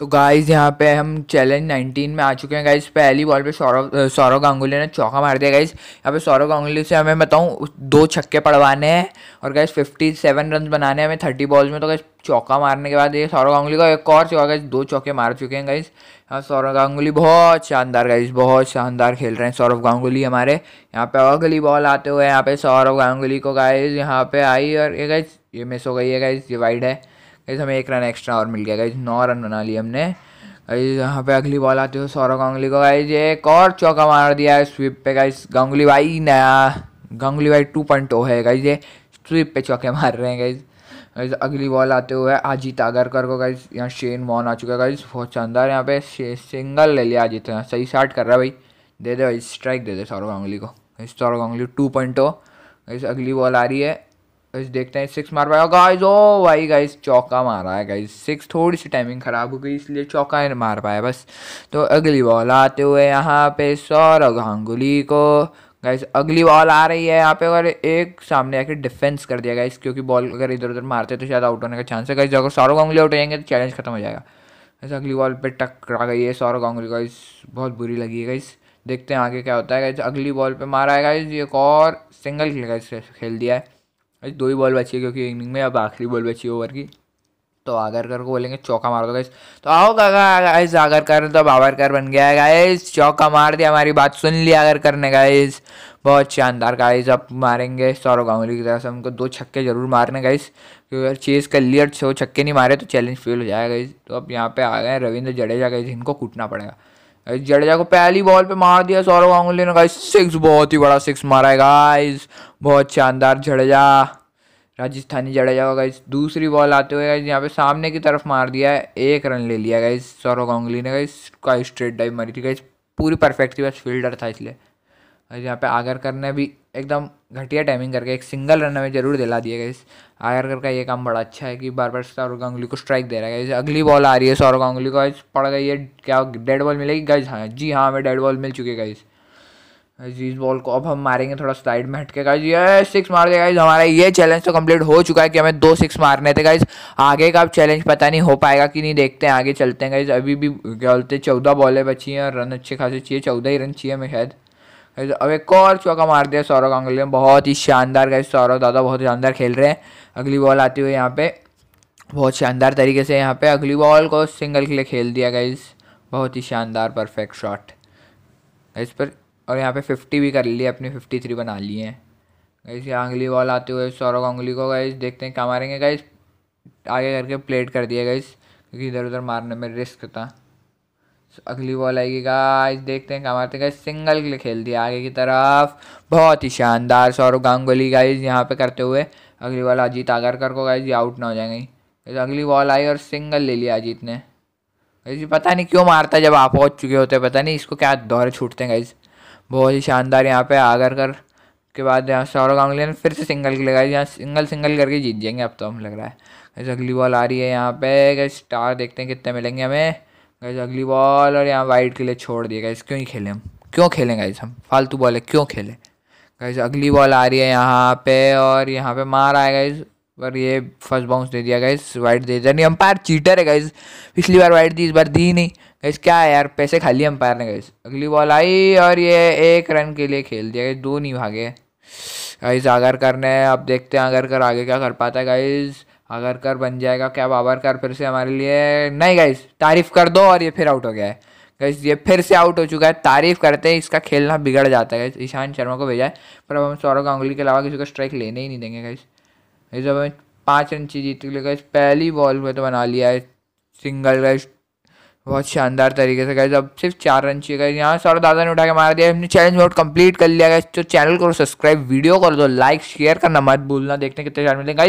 तो गाइज यहाँ पे हम चैलेंज 19 में आ चुके हैं गाइज पहली बॉल पे सौरव सौरव गांगुली ने चौका मार दिया गाइज यहाँ पे सौरव गांगुली से हमें बताऊँ दो छक्के पड़वाने हैं और गाइज 57 रन बनाने हैं हमें 30 बॉल्स में तो गाइज चौका मारने के बाद ये सौरव गांगुली का एक और चौका गाइज दो चौके मार चुके हैं गाइज यहाँ सौरव गांगुली बहुत शानदार गाइज बहुत शानदार खेल रहे हैं सौरव गांगुली हमारे यहाँ पे अगली बॉल आते हुए यहाँ पे सौरव गांगुली को गाइज यहाँ पे आई और ये गाइज ये मिस हो गई है गाइज ये वाइड है गाइज हमें एक रन एक्स्ट्रा और मिल गया गाइज नौ रन बना लिए हमने यहाँ पे अगली बॉल आती है सौरव गांगुली को गाइज एक और चौका मार दिया है स्वीप पे गाइज गांगुली भाई नया गांगुली भाई टू पॉइंट oh है गाइज ये स्वीप पे चौके मार रहे हैं गाइज गाइज अगली बॉल आते हुए अजीत आगरकर को गाइज यहाँ शेन वॉन आ चुका है गाइज बहुत शानदार यहाँ पे सिंगल ले लिया अजीत यहाँ सही स्टार्ट कर रहा है भाई दे दे भाई स्ट्राइक दे दे सौरव गांगुली को सौरव गांगुली टू पॉइंट हो अगली बॉल आ रही है देखते हैं सिक्स मार पाएगा गाइज ओ भाई गाइज चौका मारा है गाइज सिक्स थोड़ी सी टाइमिंग ख़राब हो गई इसलिए चौका मार पाया बस तो अगली बॉल आते हुए यहाँ पे सौरव गांगुली को गाइज अगली बॉल आ रही है यहाँ पे अगर एक सामने आके डिफेंस कर दिया गाइज क्योंकि बॉल अगर इधर उधर मारते तो शायद आउट होने का चांस है गाइज अगर सौरव गांगुली आउट हो जाएंगे तो चैलेंज खत्म हो जाएगा गाइज अगली बॉल पर टकरा गई है सौरव गांगुली गाइज बहुत बुरी लगी है गाइज देखते हैं आगे क्या होता है गाइज अगली बॉल पर मारा है गाइज एक और सिंगल खेल गाइज खेल दिया है भाई दो ही बॉल बची है क्योंकि इनिंग में अब आखिरी बॉल बची है ओवर की तो आगरकर को बोलेंगे चौका मार दो गाइस तो आओ गाइस आगरकर तो अब आगरकर बन गया है गाइस चौका मार दिया हमारी बात सुन ली आगरकर ने गाइस बहुत शानदार गाइस अब मारेंगे सौरव गांगुली की तरह से हमको दो छक्के जरूर मारने गाइस क्योंकि अगर चेज कर लिया और छक्के नहीं मारे तो चैलेंज फेल हो जाएगा गाइस तो अब यहाँ पे आ गए रविंद्र जडेजा गाइस इनको कूटना पड़ेगा जडेजा को पहली बॉल पे मार दिया सौरव गांगुली ने गाइस सिक्स बहुत ही बड़ा सिक्स मारा है गाइस बहुत शानदार जडेजा राजस्थानी जडेजा को गाइस दूसरी बॉल आते हुए गाइस यहाँ पे सामने की तरफ मार दिया है एक रन ले लिया गाइस सौरव गांगुली ने गाइस का स्ट्रेट डाइव मारी थी गाइस पूरी परफेक्ट थी बस फील्डर था इसलिए यहाँ पे आगरकर ने भी एकदम घटिया टाइमिंग करके एक सिंगल रन हमें जरूर दिला दिया गया आगरकर का ये काम बड़ा अच्छा है कि बार बार सौरव गांगुली को स्ट्राइक दे रहा है अगली बॉल आ रही है सौरव गांगुली को पड़ गई है क्या डेड बॉल मिलेगी गाइज हाँ जी हाँ हमें डेड बॉल मिल चुकी है गाइज जी इस बॉल को अब हम मारेंगे थोड़ा साइड में हटके गाइज ये सिक्स मार दिया गाइज हमारा ये चैलेंज तो कंप्लीट हो चुका है कि हमें दो सिक्स मारने थे गाइज आगे का अब चैलेंज पता नहीं हो पाएगा कि नहीं देखते हैं आगे चलते हैं गाइज अभी भी क्या बोलते हैं चौदह बॉलें बची हैं और रन अच्छे खासे चाहिए चौदह ही रन चाहिए हमें शायद अब एक और चौका मार दिया सौरव गांगुली ने बहुत ही शानदार गए सौरव दादा बहुत शानदार खेल रहे हैं अगली बॉल आती हुई यहाँ पे बहुत शानदार तरीके से यहाँ पे अगली बॉल को सिंगल के लिए खेल दिया गया बहुत ही शानदार परफेक्ट शॉट इस पर और यहाँ पे फिफ्टी भी कर ली अपनी फिफ्टी थ्री बना लिए है गाइज यहाँ अगली बॉल आते हुए सौरव गांगुली को गई देखते हैं क्या मारेंगे गई आगे करके प्लेट कर दिया गई क्योंकि इधर उधर मारने में रिस्क था अगली बॉल आएगी गाइस देखते हैं क्या मारते हैं सिंगल के लिए खेल दिया आगे की तरफ बहुत ही शानदार सौरभ गांगुली गाइस यहाँ पे करते हुए अगली बॉल अजीत आगरकर को गाइस ये आउट ना हो जाएंगे अगली बॉल आई और सिंगल ले लिया अजीत ने गाइस पता नहीं क्यों मारता जब आप पहुँच चुके होते हैं पता नहीं इसको क्या दौरे छूटते हैं गाइज बहुत ही शानदार यहाँ पे आगर कर के बाद यहाँ सौरव गांगुली ने फिर से सिंगल के लिए लगाई यहाँ सिंगल सिंगल करके जीत जाएंगे अब तो हम लग रहा है गाइज अगली बॉल आ रही है यहाँ पे गाइज स्टार देखते हैं कितने मिलेंगे हमें गाइज अगली बॉल और यहाँ वाइट के लिए छोड़ दिए गाइज क्यों ही खेलें हम क्यों खेलें गाइज हम फालतू बॉल है क्यों खेलें गाइज अगली बॉल आ रही है यहाँ पे और यहाँ पे मार आया गाइज पर ये फर्स्ट बाउंस दे दिया गाइज वाइट दे दिया नहीं अंपायर चीटर है गाइज पिछली बार वाइट दी इस बार दी नहीं गाइज क्या है यार पैसे खा लिए अंपायर ने गाइज अगली बॉल आई और ये एक रन के लिए खेल दिया गाइज दो नहीं भागे गाइज आगर कर ने अब देखते हैं आगर कर आगे क्या कर पाता है गाइज़ अगर कर बन जाएगा क्या बाबर कर फिर से हमारे लिए नहीं गाइस तारीफ कर दो और ये फिर आउट हो गया है गैस ये फिर से आउट हो चुका है तारीफ करते हैं इसका खेलना बिगड़ जाता है ईशान शर्मा को भेजा है पर अब हम सौरव गांगुली के अलावा किसी को स्ट्राइक लेने ही नहीं देंगे गाइस इस अब हमें पाँच रन चीज जीत के लिए गाइस पहली बॉल में तो बना लिया है सिंगल गैस बहुत शानदार तरीके से गाइज अब सिर्फ चार रन चाहिए गाइज यहाँ सौरव दादा ने उठा के मार दिया हमने चैलेंज मोड कंप्लीट कर लिया गया तो चैनल को सब्सक्राइब वीडियो कर दो लाइक शेयर करना मत भूलना देखने कितने चार मिलते गाइज